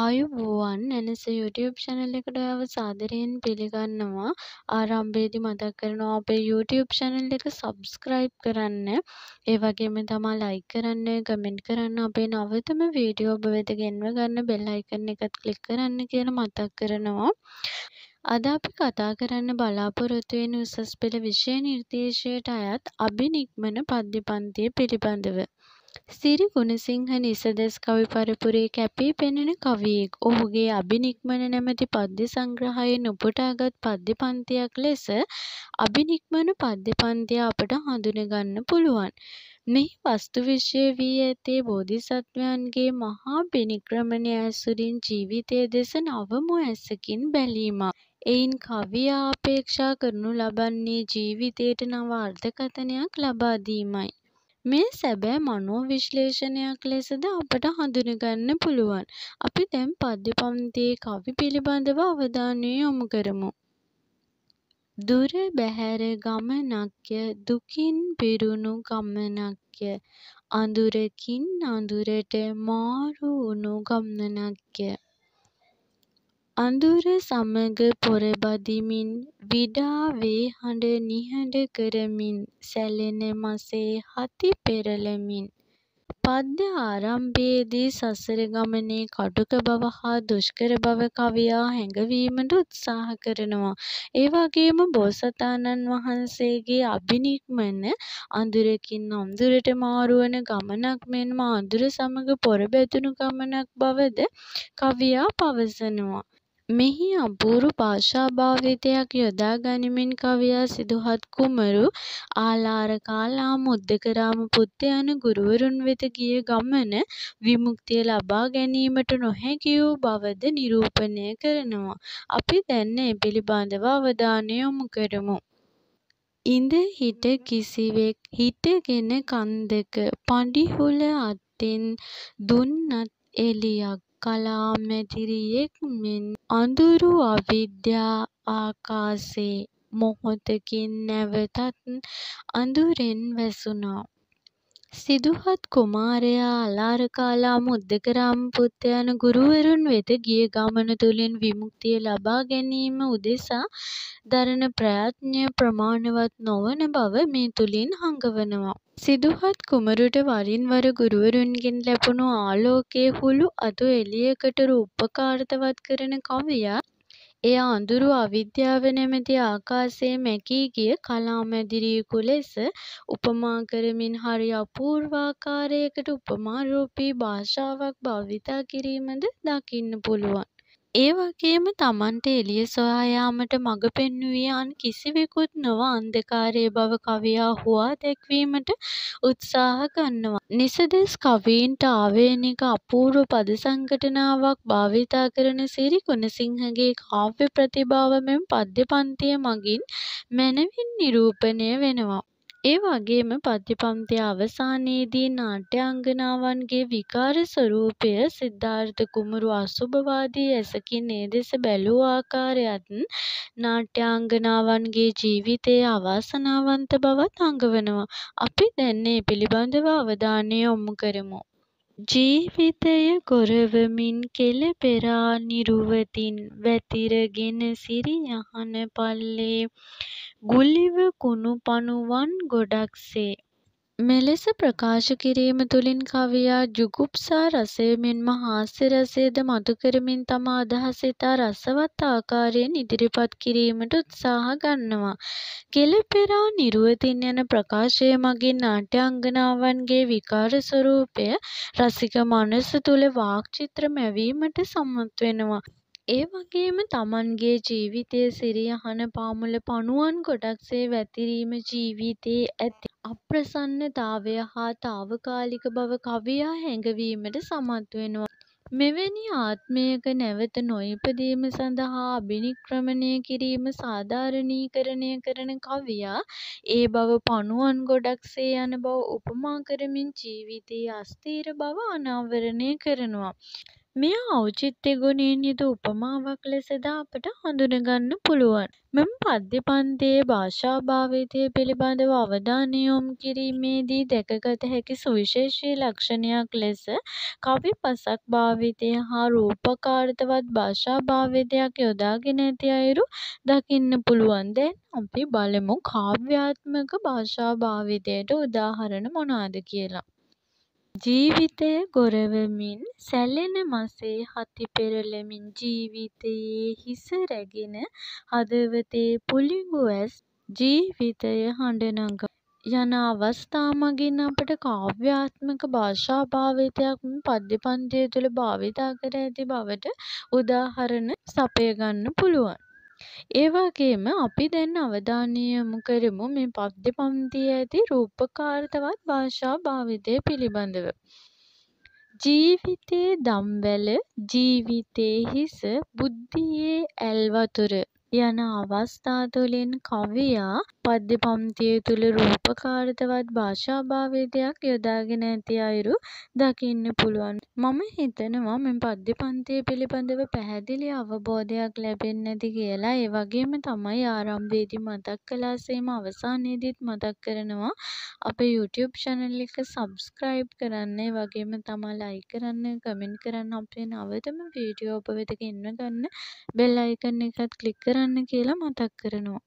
ආයුබෝවන් නැනස YouTube channel එකට ඔයාව සාදරයෙන් පිළිගන්නවා. ආරම්භයේදී මතක් කරනවා අපේ YouTube channel එක subscribe කරන්න. ඒ වගේම තමා like කරන්න, comment කරන්න, අපේ නවතම වීඩියෝ ඔබ වෙත ගෙන්ව ගන්න bell icon එකත් click කරන්න කියලා මතක් කරනවා. අද අපි කතා කරන්න බලාපොරොත්තු වෙන උසස් පෙළ විෂය නිර්දේශයට අයත් අභිනික්මන පද්‍ය පන්තිය පිළිබඳව. සිරි ගුණසිංහ නිසදෙස් කවි පරපුරේ කැපී පෙනෙන කවියෙක්. ඔහුගේ අබිනික්මන නමැති පද්‍ය සංග්‍රහයෙන් උපුටාගත් පද්‍ය පංතියක් ලෙස අබිනික්මන පද්‍ය පංතිය අපට හඳුනගන්න පුළුවන්. මෙහි වස්තු විෂය වී ඇත්තේ බෝධිසත්වයන්ගේ මහා බිනික්‍රමණය ඇසුරින් ජීවිතය දෙස නවමු ඇසකින් බැලීමක්. එයින් කවියා අපේක්ෂා කරනු ලබන්නේ ජීවිතයට නව අර්ථකථනයක් ලබාදීමයි. මේ සැබෑ මනෝවිශ්ලේෂණයක් ලෙසද අපට හඳුනගන්න පුළුවන්. අපි දැන් පද්‍ය පංතියේ කවි පිළිබඳව අවධානය යොමු කරමු. දුර බැහැර ගමනක්ය දුකින් පිරුණු ගමනක්ය අඳුරකින් අඳුරට මාරු වුණු ගමනක්ය අඳුර සමග පොර බදිමින් විඩාවේ හඬ නිහඬ කරමින් සැලෙන මසේ හති පෙරළමින් පද්‍ය ආරම්භයේදී සසර ගමනේ කටුක බව හා දුෂ්කර බව කවියා හැඟවීමට උත්සාහ කරනවා. ඒ වගේම බෝසතාණන් වහන්සේගේ අභිනික්මන අඳුරකින් අඳුරට මාරුවන ගමනක් මෙන්ම අඳුර සමග පොර බැදුණු ගමනක් බවද කවියා පවසනවා. මෙහි අපූරු භාෂා භාවිතයක් යොදා ගනිමින් කවියා සිදුහත් කුමරු ආලාර කාලා මුද්දකරාම පුත්ත යන ගුරුවරුන් වෙත ගිය ගමන විමුක්තිය ලබා ගැනීමට නොහැකි වූ බවද නිරූපණය කරනවා. අපි දැන් ඒ පිළිබඳව අවධානය යොමු කරමු. ඉඳ හිට කිසිවෙක් හිටගෙන කන්දක පඩිහුල අතින් දුන්නත් එලියක් කලා මැදිරියෙක් මෙන් අඳුරු අවිද්‍යා ආකාසේ මොහොතකින් නැවතත් අඳුරෙන් වැසුණා. සිදුහත් කුමාරයා අලාරකාලා මුද්දකරාම පුත්ත යන ගුරුවරුන් වෙත ගිය ගමන තුළින් විමුක්තිය ලබා ගැනීම උදෙසා දරන ප්‍රයත්නය ප්‍රමාණවත් නොවන බව මේ තුළින් හඟවනවා. සිදුහත් කුමරුට වරින් වර ගුරුවරුන්ගෙන් ලැබුණු ආලෝකයේ හුළු අතු එළියකට රූපකාර්තවත් කරන කවියා එය අඳුරු අවිද්‍යාව නමැති ආකාසේ මැකී ගිය කලා මැදිරියකු ලෙස උපමා කරමින් හරි අපූර්වාකාරයකට උපමා රූපී භාෂාවක් භාවිතා කිරීමද දකින්න පුළුවන්. ඒ වගේම තමන්ට එළිය සොයා යාමට මඟ පෙන්වුවේ අන් කිසිවෙකුත් නොව අන්ධකාරයේ බව කවියා හුවා දැක්වීමට උත්සාහ ගන්නවා. නිසදෙස් කවීන්ට ආවේනික අපූර්ව පද සංගඨනාවක් භාවිතා කරන සිරි ගුණසිංහගේ කාව්‍ය ප්‍රතිභාව මෙම පද්‍ය පන්තිය මගින් මැනවින් නිරූපණය වෙනවා. ඒ වගේම පද්‍ය පංතිය අවසානයේදී නාට්‍ය අංගනාවන්ගේ විකාර ස්වරූපය සිද්ධාර්ථ කුමරු අසුභවාදී ඇසකින් ඒ දෙස බැලූ ආකාරයත් නාට්‍යාංගනාවන්ගේ ජීවිතයේ අවාසනාවන්ත බවත් අඟවනවා. අපි දැන් ඒ පිළිබඳව අවධානය යොමු කරමු. ජීවිතය ගොරවමින් කෙළපෙරා නිරුවතින් වැතිරගෙන සිරි යහන පල්ලේ ගුලිව කුණු පණුවන් ගොඩක් සේ මෙලෙස ප්‍රකාශ කිරීම තුළින් කවියා ජුගුප්සා රසය මෙන්ම හාස්‍ය රසයද මතු කරමින් තම අදහස ඉතා රසවත් ආකාරයෙන් ඉදිරිපත් කිරීමට උත්සාහ ගන්නවා. කෙළපෙරා නිරුවතින් යන ප්‍රකාශය මගින් නාට්‍යංගනාවන්ගේ විකාර ස්වරූපය රසික මනස තුළ වාක්චිත්‍ර මැවීමට සම්මත් වෙනවා. ඒ වගේම තමන්ගේ ජීවිතය සිරියහන පාමුල පණුවන් ගොඩක්සේ වැතිරීම ජීවිතයේ ඇති අප්‍රසන්නතාවය හා තාවකාලික බව කවියා හැඟවීමට සමත් වෙනවා. මෙවැනි ආත්මයක නැවත නොඉපදීම සඳහා අභිනික්‍රමණය කිරීම සාධාරණීකරණය කරන කවියා ඒ බව පණුවන් ගොඩක්සේ යන බව උපමා කරමින් ජීවිතයේ අස්ථීර බව අනාවරණය කරනවා. මෙය ඖචිත්‍ය ගුණයෙන් යුතු උපමාවක් ලෙසද අපට හඳුනගන්න පුළුවන්. මෙම පද්‍ය පන්තියේ භාෂා භාවිතය පිළිබඳව අවධානය යොමු කිරීමේදී දැකගත හැකි සුවිශේෂී ලක්ෂණයක් ලෙස කවි පසක් භාවිතය හා රූපකාර්ථවත් භාෂා භාවිතයක් යොදාගෙන ඇති අයුරු දකින්න පුළුවන්. දැන් අපි බලමු කාව්‍යාත්මක භාෂා භාවිතයට උදාහරණ මොනවාද කියලා. ජීවිතය ගොරවමින් සැලෙන මසේ හති පෙරළෙමින් ජීවිතයේ හිස රැගෙන හදවතේ පුළිඟු ඇස් ජීවිතය හඬ නගා යන අවස්ථා මගින් අපට කාව්‍යාත්මක භාෂා භාවිතයක් පද්‍ය පන්තිය තුළ භාවිතා කර ඇති බවට උදාහරණ සපය ගන්න පුළුවන්. ඒ වගේම අපි දැන් අවධානය යොමු කරමු මේ පද්‍ය පංතියේ ඇති රූපකාර්තවත් භාෂා භාවිතය පිළිබඳව. ජීවිතේ දම්වැල ජීවිතේ හිස බුද්ධියේ ඇල් වතුර යන අවස්ථා තුළින් කවියා පද්‍ය පංතිය තුළ රූපකාරිතවත් භාෂා භාවිතයක් යොදාගෙන ඇති අයුරු දකින්න පුළුවන්. මම හිතනවා මේ පද්‍ය පංතිය පිළිබඳව පැහැදිලි අවබෝධයක් ලැබෙන්නේ නැති කියලා. ඒ වගේම තමයි ආරම්භයේදී මතක් කළාසේම අවසානයේදීත් මතක් කරනවා අපේ YouTube channel එක subscribe කරන්න. ඒ වගේම තමා like කරන්න, comment කරන්න, අපේ නවතම වීඩියෝ ඔබ වෙත ගෙන්ව ගන්න bell icon එකත් click කරන්න. කරන්න කියලා මතක් කරනවා.